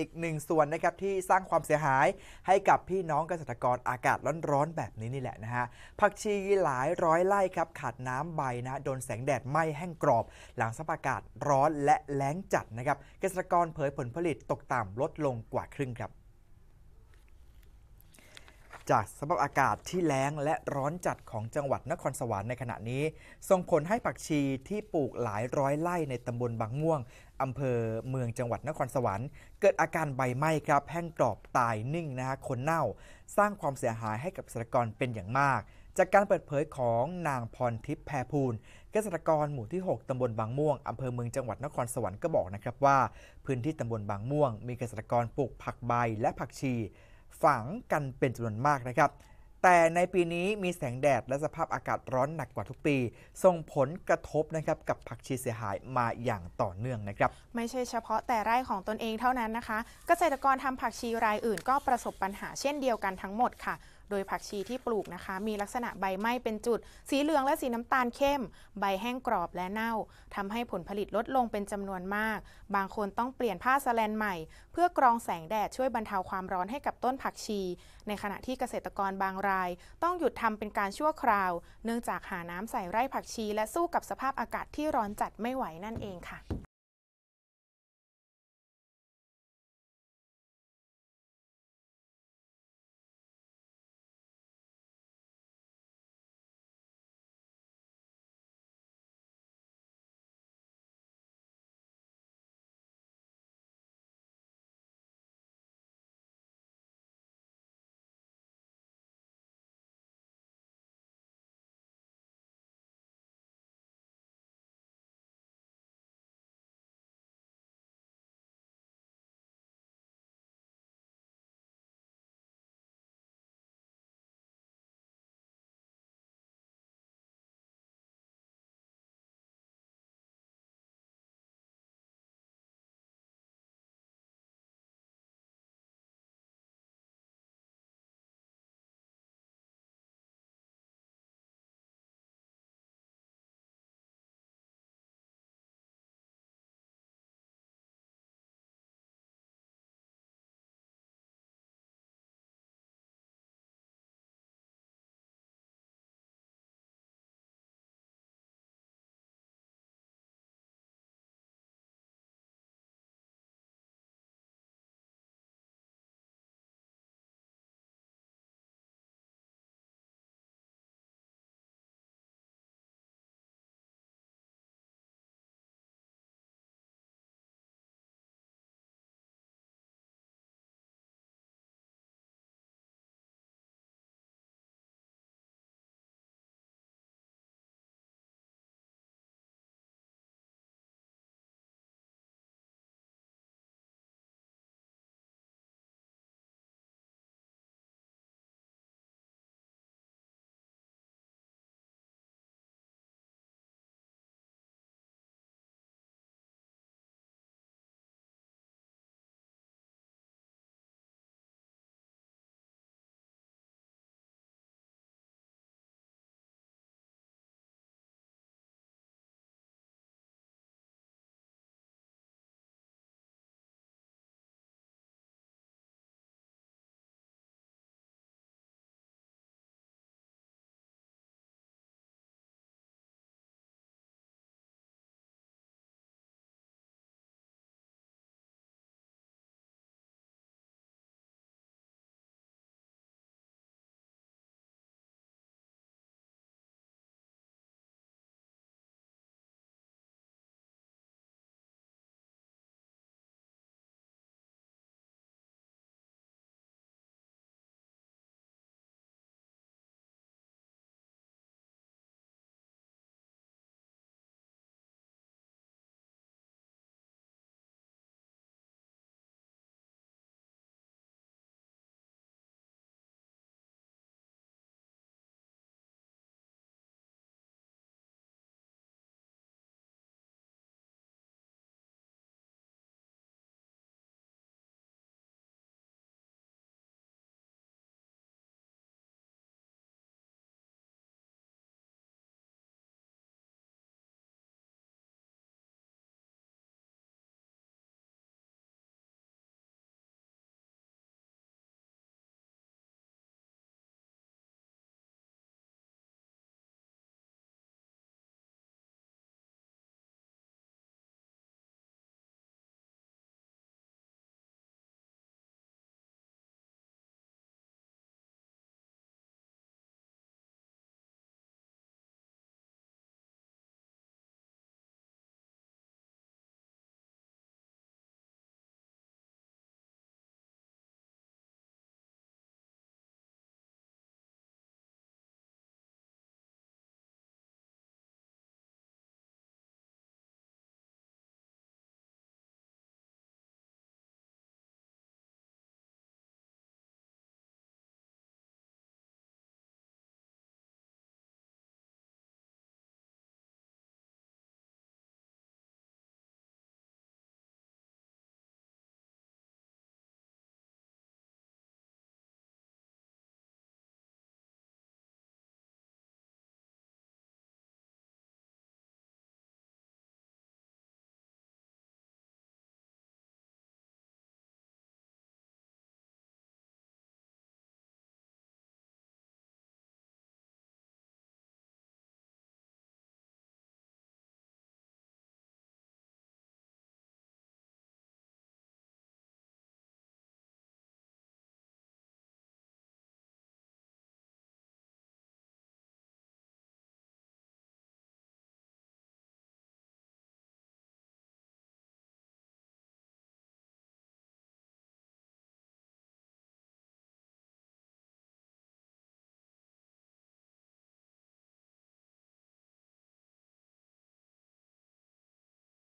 อีกหนึ่งส่วนนะครับที่สร้างความเสียหาย ให้กับพี่น้องเกษตรกรอากาศร้อนๆแบบนี้นี่แหละนะฮะผักชีหลายร้อยไร่ครับ ขาดน้ำใบนะ โดนแสงแดดไหม้แห้งกรอบ หลังสภาพอากาศร้อนและแล้งจัดนะครับเกษตรกรเผยผลผลิตตกต่ำลดลงกว่าครึ่งครับจากสภาพอากาศที่แล้ง และร้อนจัดของจังหวัดนครสวรรค์ในขณะนี้ส่งผลให้ผักชีที่ปลูกหลายร้อยไร่ในตำบลบางม่วงอำเภอเมืองจังหวัดนครสวรรค์ เกิดอาการใบไหม้ครับแห้งกรอบตายนิ่งนะฮะคนเน่า สร้างความเสียหายให้กับเกษตรกรเป็นอย่างมาก จากการเปิดเผยของนางพรทิพย์แพรพูลเกษตรกรหมู่ที่6ตำบลบางม่วงอำเภอเมืองจังหวัดนครสวรรค์ก็บอกนะครับว่าพื้นที่ตำบลบางม่วง มีเกษตรกรปลูกผักใบและผักชีฝังกันเป็นจำนวนมากนะครับ แต่ในปีนี้มีแสงแดดและสภาพอากาศร้อนหนักกว่าทุกปี ส่งผลกระทบนะครับกับผักชีเสียหายมาอย่างต่อเนื่องนะครับ ไม่ใช่เฉพาะแต่ไร่ของตนเองเท่านั้นนะคะ เกษตรกรทำผักชีรายอื่นก็ประสบปัญหาเช่นเดียวกันทั้งหมดค่ะโดยผักชีที่ปลูกนะคะ มีลักษณะใบไหม้เป็นจุด สีเหลืองและสีน้ำตาลเข้ม ใบแห้งกรอบและเน่าทำให้ผลผลิตลดลงเป็นจำนวนมาก บางคนต้องเปลี่ยนผ้าสแลนใหม่ เพื่อกรองแสงแดด ช่วยบรรเทาความร้อนให้กับต้นผักชี ในขณะที่เกษตรกรบางราย ต้องหยุดทำเป็นการชั่วคราวเนื่องจากหาน้ำใส่ไร่ผักชี และสู้กับสภาพอากาศที่ร้อนจัดไม่ไหวนั่นเองค่ะ